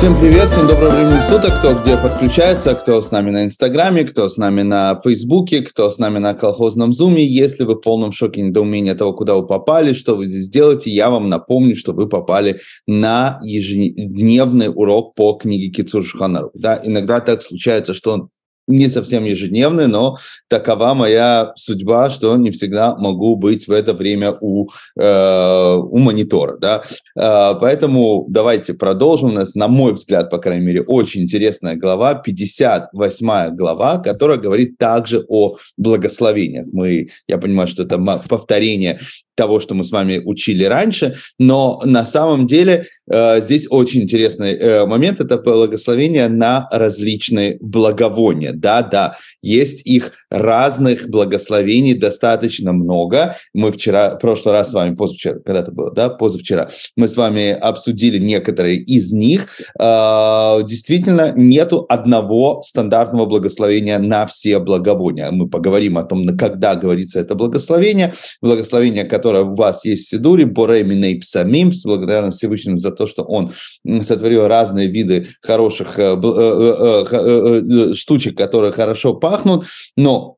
Всем привет, всем доброго времени суток, кто где подключается, кто с нами на Инстаграме, кто с нами на Фейсбуке, кто с нами на колхозном Зуме. Если вы в полном шоке недоумения того, куда вы попали, что вы здесь делаете, я вам напомню, что вы попали на ежедневный урок по книге Кицур Шуханарук. Да, иногда так случается, что не совсем ежедневный, но такова моя судьба, что не всегда могу быть в это время у, э, у монитора. Да? Э, поэтому давайте продолжим. У нас, на мой взгляд, по крайней мере, очень интересная глава, 58 глава, которая говорит также о благословениях. Мы, я понимаю, что это повторение того, что мы с вами учили раньше, но на самом деле э, здесь очень интересный э, момент – это благословение на различные благовония. Да-да, есть их разных благословений достаточно много. Мы вчера, в прошлый раз с вами, позавчера, когда это было, да, позавчера, мы с вами обсудили некоторые из них. Э, действительно, нету одного стандартного благословения на все благовония. Мы поговорим о том, на когда говорится это благословение, благословение, которое которая у вас есть в Сидуре, Боре Миней Псамим, благодаря Всевышнему за то, что он сотворил разные виды хороших э, э, э, штучек, которые хорошо пахнут, но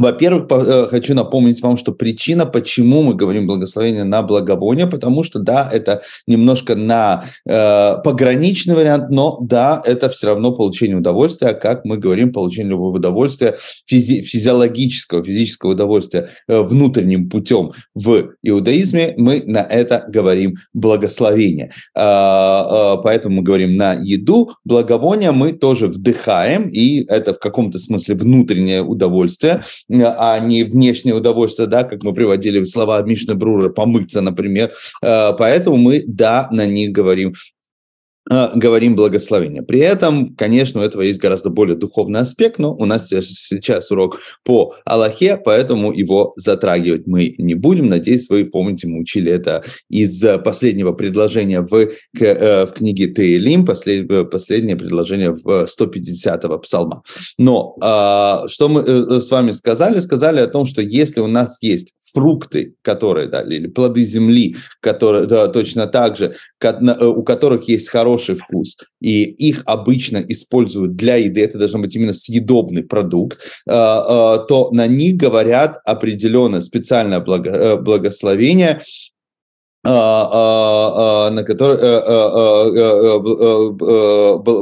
во-первых, э, хочу напомнить вам, что причина, почему мы говорим благословение на благовоние, потому что, да, это немножко на э, пограничный вариант, но, да, это все равно получение удовольствия, а как мы говорим, получение любого удовольствия, физи- физиологического, физического удовольствия э, внутренним путем в иудаизме, мы на это говорим благословение. Э, э, поэтому мы говорим на еду, благовоние мы тоже вдыхаем, и это в каком-то смысле внутреннее удовольствие, Э, а не внешнее удовольствие, да, как мы приводили слова Мишна Брура, помыться, например. Э, поэтому мы, да, на них говорим. Э, говорим благословение. При этом, конечно, у этого есть гораздо более духовный аспект, но у нас сейчас урок по Аллахе, поэтому его затрагивать мы не будем. Надеюсь, вы помните, мы учили это из последнего предложения в, э, в книге Тейлим, послед, э, последнее предложение в 150-го псалма. Но а, что мы с вами сказали? Сказали о том, что если у нас есть фрукты, которые, да, или плоды земли, которые да, точно так же, э, у которых есть хороший вкус, и их обычно используют для еды, это должен быть именно съедобный продукт, э, э, то на них говорят определенное специальное благословение, а, а, а, на который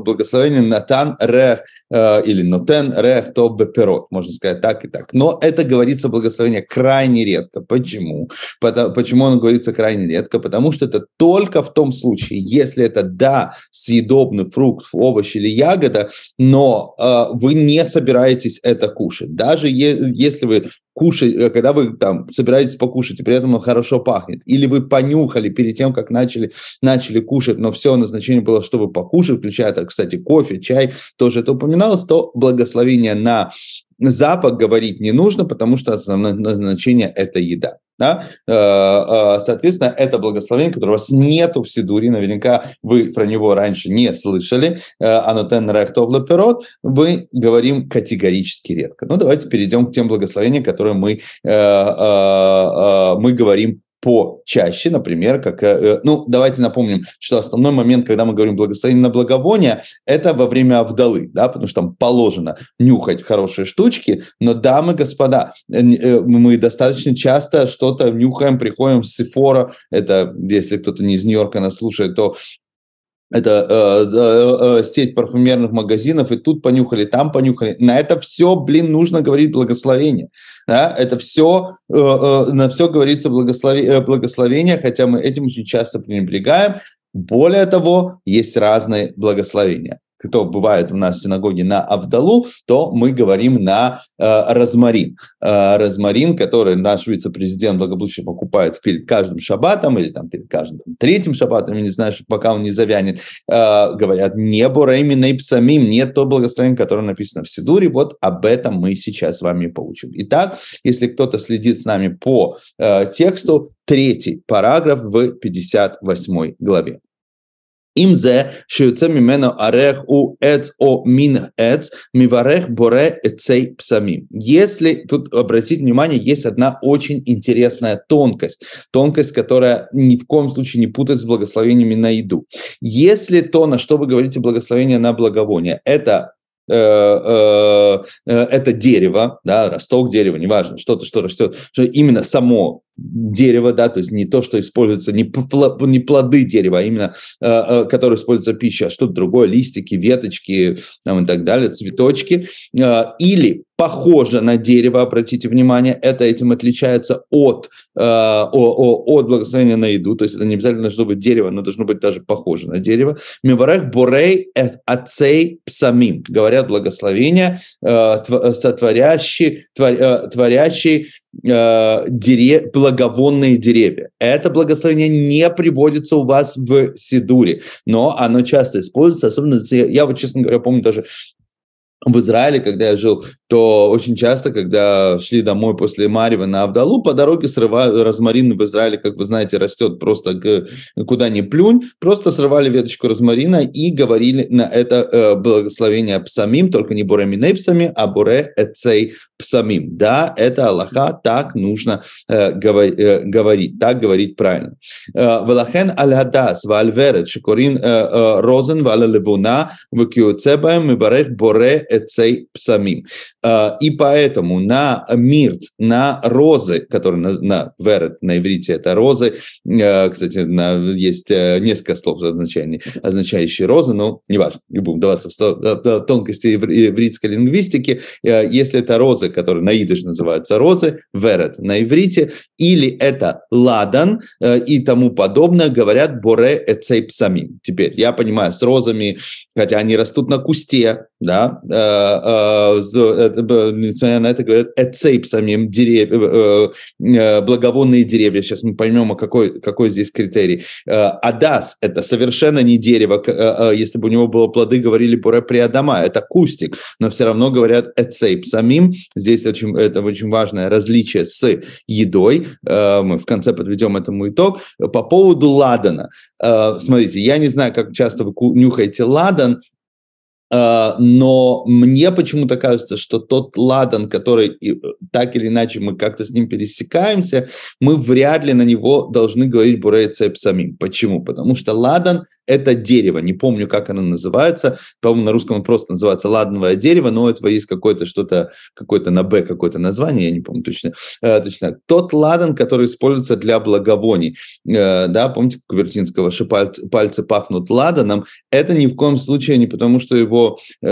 благословение Натан Рех э, или Нотен Рех то Беперот, можно сказать так и так. Но это говорится благословение крайне редко. Почему? Потому, почему оно говорится крайне редко? Потому что это только в том случае, если это да, съедобный фрукт, овощ или ягода, но э, вы не собираетесь это кушать. Даже если вы кушать, э, когда вы там собираетесь покушать, и при этом он хорошо пахнет. Или вы понюхали перед тем, как начали, начали кушать, но все назначение было, чтобы покушать, включая, кстати, кофе, чай, тоже это упоминалось, то благословение на запах говорить не нужно, потому что основное назначение – это еда. Да? Э, э, соответственно, это благословение, которое у вас нету в Сидуре, наверняка вы про него раньше не слышали, э, анотен рехтовла пирот, мы говорим категорически редко. Ну, давайте перейдем к тем благословениям, которые мы, мы говорим почаще, например, как, э, э, ну, давайте напомним, что основной момент, когда мы говорим благословение на благовоние, это во время Авдалы, да, потому что там положено нюхать хорошие штучки, но, дамы, господа, э, мы достаточно часто что-то нюхаем, приходим с Сефора, это, если кто-то не из Нью-Йорка нас слушает, то это э, э, э, сеть парфюмерных магазинов, и тут понюхали, там понюхали. На это все, блин, нужно говорить благословение. Да? Это все, э, э, на все говорится благослови, э, благословение, хотя мы этим очень часто пренебрегаем. Более того, есть разные благословения кто бывает у нас в синагоге на Авдалу, то мы говорим на э, розмарин. Э, розмарин, который наш вице-президент благополучно покупает перед каждым шабатом или там перед каждым третьим шабатом, я не знаю, пока он не завянет, э, говорят, не буреймин самим нет то благословение, которое написано в Сидуре, вот об этом мы сейчас с вами получим. Итак, если кто-то следит с нами по э, тексту, третий параграф в 58 главе. אם זה שיוצא ממנו орех у עץ או мин עץ, миварех боре эцей псамим. Если, тут обратите внимание, есть одна очень интересная тонкость, тонкость, которая ни в коем случае не путать с благословениями на еду. Если то, на что вы говорите благословение на благовоние, это э, э, э, это дерево, да, росток дерева, неважно, что-то, что растет, что именно само дерево, да, то есть не то, что используется, не, плоды дерева, а именно, э, э, которые используются в пищу, а что-то другое, листики, веточки там, и так далее, цветочки. Э, или похоже на дерево, обратите внимание, это этим отличается от, от благословения на еду, то есть это не обязательно должно быть дерево, но должно быть даже похоже на дерево. Миварех борей ацей псамим, говорят благословения, э, сотворящий, творящий Э, дере, благовонные деревья. Это благословение не приводится у вас в сидуре, но оно часто используется, особенно, я, вот, честно говоря, помню даже в Израиле, когда я жил, то очень часто, когда шли домой после Марьева на Авдалу, по дороге срывали розмарин в Израиле, как вы знаете, растет просто к, куда ни плюнь, просто срывали веточку розмарина и говорили на это э, благословение псамим, только не буре миней псами, а буре эцей самим. Да, это Аллаха, так нужно э, э говорить, так говорить правильно. Э, Валахен аль-Хадас, вальверет, шикорин э, розен, валалевуна, вакиоцебаем, мибарех боре эцей псамим. И поэтому на мирт, на розы, которые на, на верет, на иврите это розы, кстати, на, есть несколько слов означающие, означающие розы, но неважно, не будем даваться в тонкости ивритской лингвистики, если это розы, розы, которые на идыш называются розы, верет на иврите, или это ладан э, и тому подобное, говорят боре эцей псамим. Теперь я понимаю, с розами, хотя они растут на кусте, да, э, э, несмотря на это, говорят, эцейп самим деревья, э, э, э, благовонные деревья. Сейчас мы поймем, какой, какой здесь критерий. Адас – это совершенно не дерево. Если бы у него было плоды, говорили бы приадама, это кустик, но все равно говорят эцейп самим. Здесь очень, это очень важное различие с едой. Мы в конце подведем этому итог. По поводу ладана. Смотрите, я не знаю, как часто вы нюхаете ладан, Э, но мне почему-то кажется, что тот ладан, который э, так или иначе мы как-то с ним пересекаемся, мы вряд ли на него должны говорить бурей цепь самим. Почему? Потому что ладан это дерево. Не помню, как оно называется. По-моему, на русском оно просто называется ладновое дерево, но у этого есть какое-то что-то, какое-то на Б какое-то название, я не помню точно. Э, точно. Тот ладан, который используется для благовоний. Э, да, помните Кубертинского, что пальцы, пальцы пахнут ладаном. Это ни в коем случае не потому, что его э, э,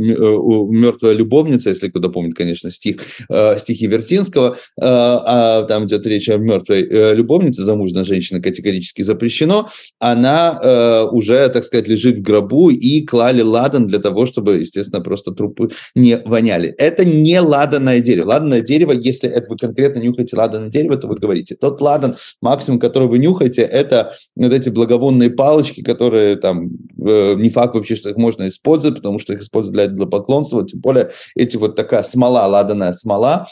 э, мертвая любовница, если кто-то помнит, конечно, стих, э, стихи Вертинского, э, а там идет речь о мертвой э, любовнице, замужной женщины категорически запрещена запрещено, она э, уже, так сказать, лежит в гробу и клали ладан для того, чтобы, естественно, просто трупы не воняли. Это не ладанное дерево. Ладанное дерево, если это вы конкретно нюхаете ладанное дерево, то вы говорите, тот ладан, максимум, который вы нюхаете, это вот эти благовонные палочки, которые там, э, не факт вообще, что их можно использовать, потому что их используют для, для поклонства, тем более эти вот такая смола, ладанная смола,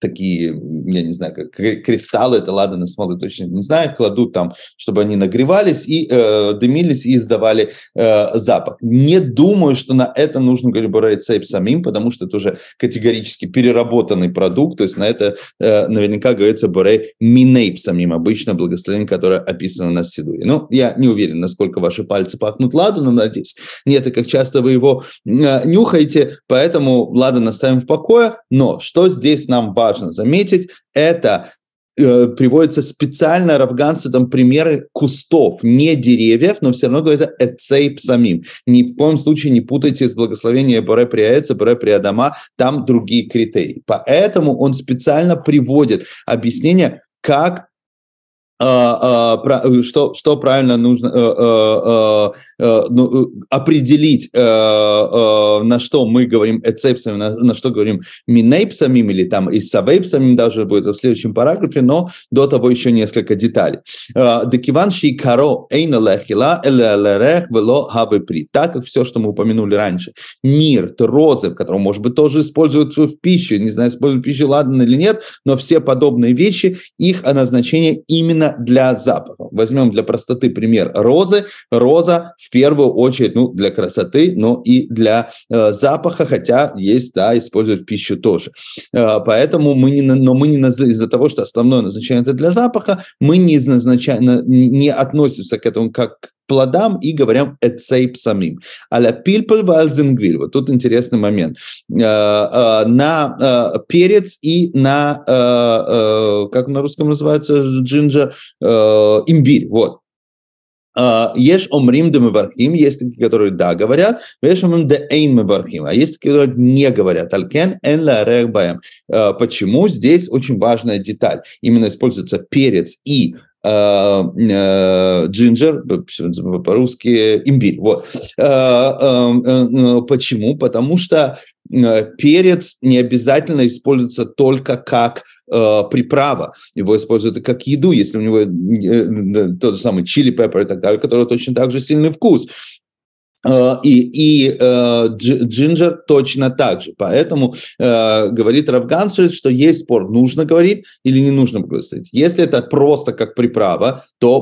такие, я не знаю, как кристаллы, это ладана смолы, точно не знаю, кладут там, чтобы они нагревались и э, дымились и издавали э, запах. Не думаю, что на это нужно гальбурайцепс самим, потому что это уже категорически переработанный продукт, то есть на это э, наверняка говорится борей минейп самим, обычно благословение, которое описано на Сидуре. Ну, я не уверен, насколько ваши пальцы пахнут ладаном, ну, надеюсь, нет это как часто вы его э, нюхаете, поэтому ладан оставим в покое, но что здесь нам важно? важно заметить, это э, приводится специально афганцу там примеры кустов, не деревьев, но все равно говорится эцейп самим. Ни в коем случае не путайте с благословения Боре Приаэца, Боре Приадама, там другие критерии. Поэтому он специально приводит объяснение, как а, а, э, что, что правильно нужно э, э, ну, определить, на что мы говорим эцепсами, на, на что говорим минейпсами или там и савейпсамим даже будет в следующем параграфе, но до того еще несколько деталей. Декиван шикаро эйна лехила элэлэрех вело хавепри. Так как все, что мы упомянули раньше. Мир, розы, которые, может быть, тоже используют в пищу, не знаю, используют пищу, ладно или нет, но все подобные вещи, их назначение именно для запаха. Возьмем для простоты пример розы. Роза в первую очередь ну, для красоты, но и для э, запаха, хотя есть, да, используют пищу тоже. Э, поэтому мы не, но мы не из-за того, что основное назначение это для запаха, мы не, назначаем, не относимся к этому как плодам и говорям «эцейп самим». Аля пильпель вальзенгвиль. Вот тут интересный момент. Э, э, на э, перец и на, как на русском называется, джинджер, имбирь. Вот. Ешь омрим де мевархим, есть такие, которые да говорят, ешь омрим де эйн мевархим, а есть такие, которые не говорят. Алькен эн ла Почему? Здесь очень важная деталь. Именно используется перец и Э, э, джинджер, по-русски имбирь. Вот. Э, ну, почему? Потому что перец не обязательно используется только как приправа. Его используют как еду, если у него тот же самый чили пеппер и так далее, который точно так же сильный вкус. Э, и, и э, Джинджер точно так же. Поэтому э, говорит Равгансфельд, что есть спор, нужно говорить или не нужно благословить. Если это просто как приправа, то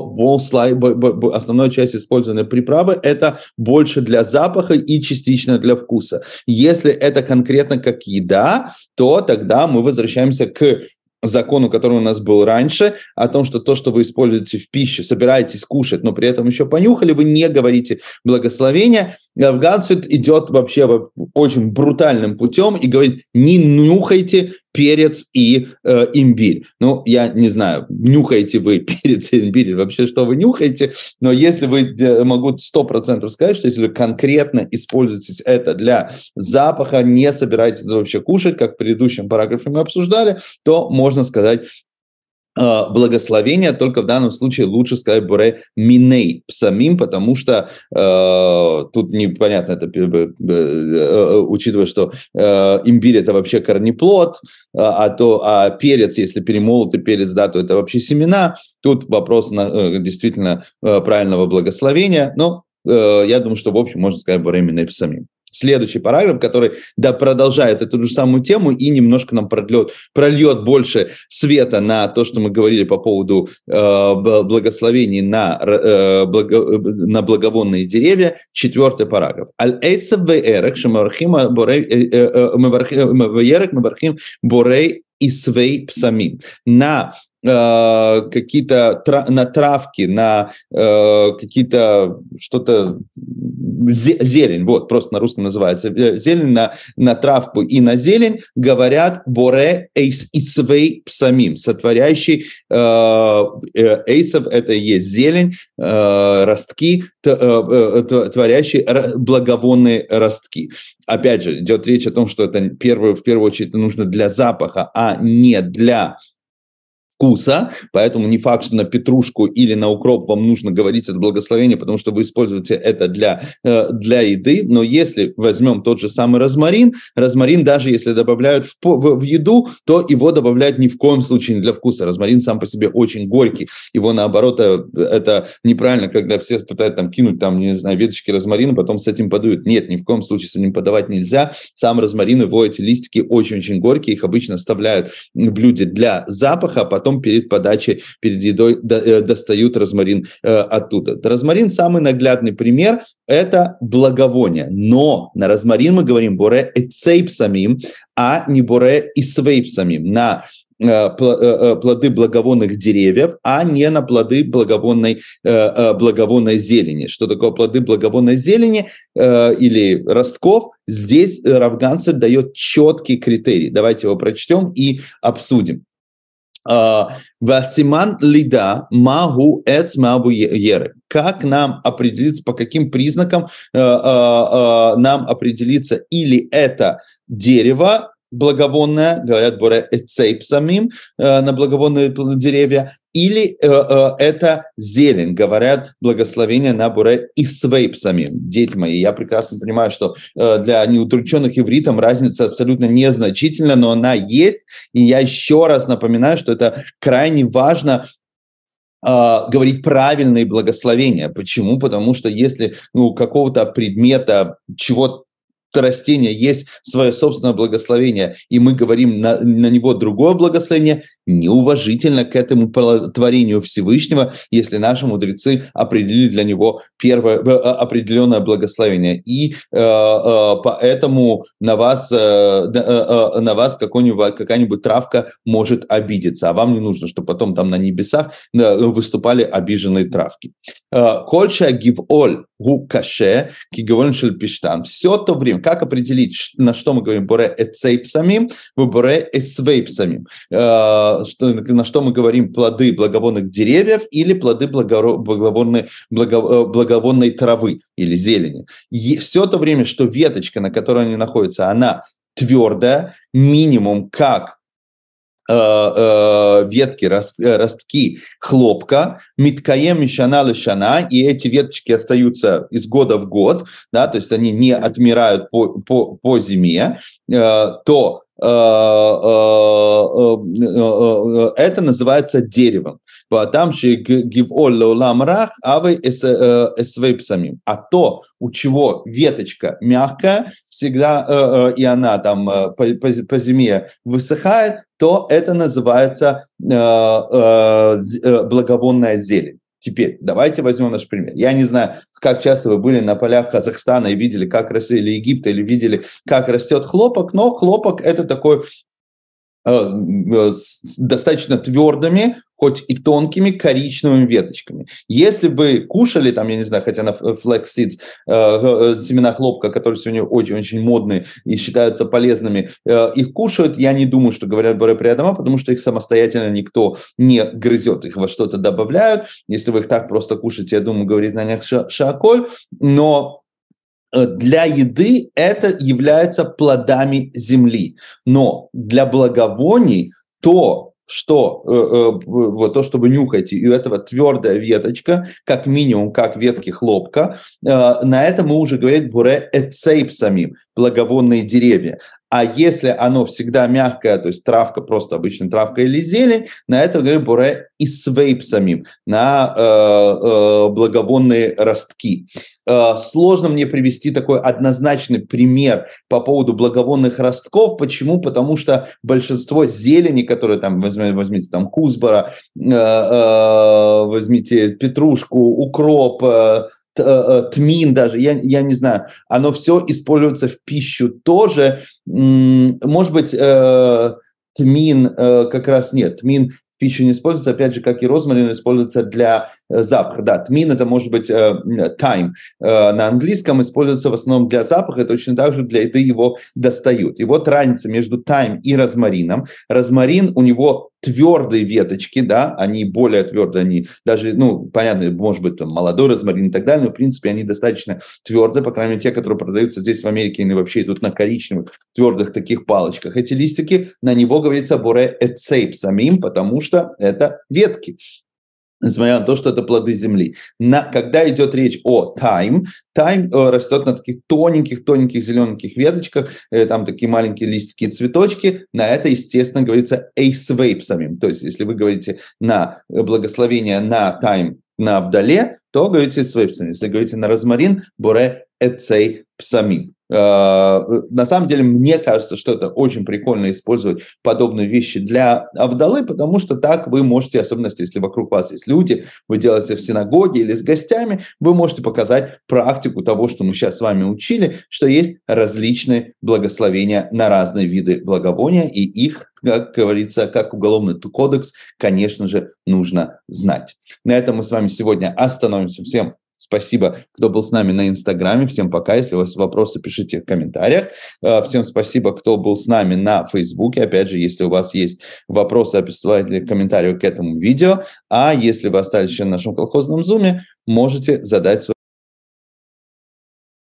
основная часть использованной приправы – это больше для запаха и частично для вкуса. Если это конкретно как еда, то тогда мы возвращаемся к закону, который у нас был раньше, о том, что то, что вы используете в пищу, собираетесь кушать, но при этом еще понюхали, вы не говорите благословения, афганцы идет вообще очень брутальным путем и говорит, не нюхайте перец и э, имбирь. Ну, я не знаю, нюхаете вы перец и имбирь, вообще что вы нюхаете, но если вы, э, могу 100% сказать, что если вы конкретно используете это для запаха, не собираетесь вообще кушать, как в предыдущем параграфе мы обсуждали, то можно сказать, Э, благословение, только в данном случае лучше сказать буре миней псамим, потому что э, тут непонятно, это, э, э, э учитывая, что э, имбирь это вообще корнеплод, а, то, а перец, если перемолотый перец, да, то это вообще семена. Тут вопрос на, э, действительно э, правильного благословения, но э, я думаю, что в общем можно сказать буре миней псамим следующий параграф, который да, продолжает эту же самую тему и немножко нам продлет, прольет больше света на то, что мы говорили по поводу э, благословений на, э, благо, на благовонные деревья. Четвертый параграф. Аль-Эйсов а Борей э, э, э, и свей псамим. На Э, какие-то на травки, э, на какие-то что-то зелень, вот просто на русском называется, э, зелень на, на травку и на зелень, говорят «боре эйс и свей псамим», сотворяющий э, эйсов, это и есть зелень, э, ростки, т, э, творящий благовонные ростки. Опять же, идет речь о том, что это первое, в первую очередь нужно для запаха, а не для вкуса, поэтому не факт, что на петрушку или на укроп вам нужно говорить это благословение, потому что вы используете это для, э, для еды, но если возьмем тот же самый розмарин, розмарин даже если добавляют в, в, в еду, то его добавляют ни в коем случае не для вкуса. Розмарин сам по себе очень горький, его наоборот э, это неправильно, когда все пытаются там кинуть там, не знаю, веточки розмарина, потом с этим подают. Нет, ни в коем случае с этим подавать нельзя. Сам розмарин, его эти листики очень-очень горькие, их обычно оставляют в блюде для запаха, а потом потом перед подачей, перед едой э, достают розмарин э, оттуда. Розмарин самый наглядный пример, это благовоние. Но на розмарин мы говорим боре эцейп самим, а не боре и свейп самим. На э, плоды благовонных деревьев, а не на плоды благовонной, благовонной зелени. Что такое плоды благовонной зелени или ростков? Здесь Равганцев дает четкий критерий. Давайте его прочтем и обсудим. А, Васиман лида магу эц мабу еры. Как нам определиться, по каким признакам э, э, э, нам определиться, или это дерево благовонное, говорят, Боре эцейп самим, э, на благовонные деревья, или э, э, это зелень, говорят, благословение на буре и свейп самим, дети мои. Я прекрасно понимаю, что э, для неутрученных евритам разница абсолютно незначительна, но она есть. И я еще раз напоминаю, что это крайне важно э, говорить правильные благословения. Почему? Потому что если ну, у ну, какого-то предмета, чего растения есть свое собственное благословение, и мы говорим на, на него другое благословение, неуважительно к этому творению Всевышнего, если наши мудрецы определили для него первое, э, э, определенное благословение. И э, э, поэтому на вас, э, э, э, на вас какая-нибудь травка может обидеться, а вам не нужно, чтобы потом там на небесах выступали обиженные травки. Кольша гиволь гу каше кигеволь шельпиштан. Все то время, как определить, на что мы говорим, боре эцейпсамим, боре эсвейпсамим. Э, что, на что мы говорим, плоды благовонных деревьев или плоды благовонной, благо, э, благовонной травы или зелени. И все то время, что веточка, на которой они находятся, она твердая, минимум как э, э, ветки, ростки хлопка, миткаем мишана лишана, и эти веточки остаются из года в год, да, то есть они не отмирают по, по, по зиме, то Э, э, э, это называется деревом. Там же гиболь леулам рах, авы эсвейп самим. А то, у чего веточка мягкая, всегда, и она там по по по зиме высыхает, то это называется благовонная зелень. Теперь давайте возьмем наш пример. Я не знаю, как часто вы были на полях Казахстана и видели, как растет, или Египта, или видели, как растет хлопок, но хлопок – это такой Э, э, достаточно твердыми, хоть и тонкими коричневыми веточками. Если бы кушали, там, я не знаю, хотя на э, flax seeds, э, семена хлопка, которые сегодня очень-очень модные и считаются полезными, э, их кушают, я не думаю, что говорят при бароприадома, потому что их самостоятельно никто не грызет, их во что-то добавляют. Если вы их так просто кушаете, я думаю, говорит на них шаколь, но Э, для еды это является плодами земли. Но для благовоний то, что э, э, вот то, чтобы нюхать и у этого твердая веточка, как минимум, как ветки хлопка, на это мы уже говорим буре эцейп самим, благовонные деревья. А если оно всегда мягкое, то есть травка, просто обычная травка или зелень, на это говорит буре и свейп самим, на э, э, благовонные ростки. Э, сложно мне привести такой однозначный пример по поводу благовонных ростков. Почему? Потому что большинство зелени, которые там, возьмите, возьмите там кузбара, э, э, возьмите петрушку, укроп, э, тмин э, э, даже, я, я не знаю, оно все используется в пищу тоже. Может быть, тмин э, как раз нет, тмин пищу не используется, опять же, как и розмарин, используется для запаха. Да, тмин это может быть тайм. на английском используется в основном для запаха, и точно так же для еды его достают. И вот разница между тайм и розмарином. Розмарин, у него твердые веточки, да, они более твердые, они даже, ну, понятно, может быть, там, молодой розмарин и так далее, но, в принципе, они достаточно твердые, по крайней мере, те, которые продаются здесь в Америке, они вообще идут на коричневых твердых таких палочках. Эти листики, на него говорится боре эцейп самим, потому что это ветки несмотря на то, что это плоды земли. На, когда идет речь о тайм, тайм э, растет на таких тоненьких-тоненьких зелененьких веточках, э, там такие маленькие листики и цветочки. На это, естественно, говорится эйсвейп самим. То есть, если вы говорите на благословение на тайм, на вдале, то говорите с вейпсами. Если говорите на розмарин, буре эцей псамим. Э, на самом деле, мне кажется, что это очень прикольно использовать подобные вещи для Авдалы, потому что так вы можете, особенно если вокруг вас есть люди, вы делаете в синагоге или с гостями, вы можете показать практику того, что мы сейчас с вами учили, что есть различные благословения на разные виды благовония, и их как говорится, как уголовный кодекс, конечно же, нужно знать. На этом мы с вами сегодня остановимся. Всем Спасибо, кто был с нами на Инстаграме. Всем пока. Если у вас вопросы, пишите их в комментариях. А, всем спасибо, кто был с нами на Фейсбуке. Опять же, если у вас есть вопросы, присылайте комментарии к этому видео. А если вы остались еще на нашем колхозном зуме, можете задать свой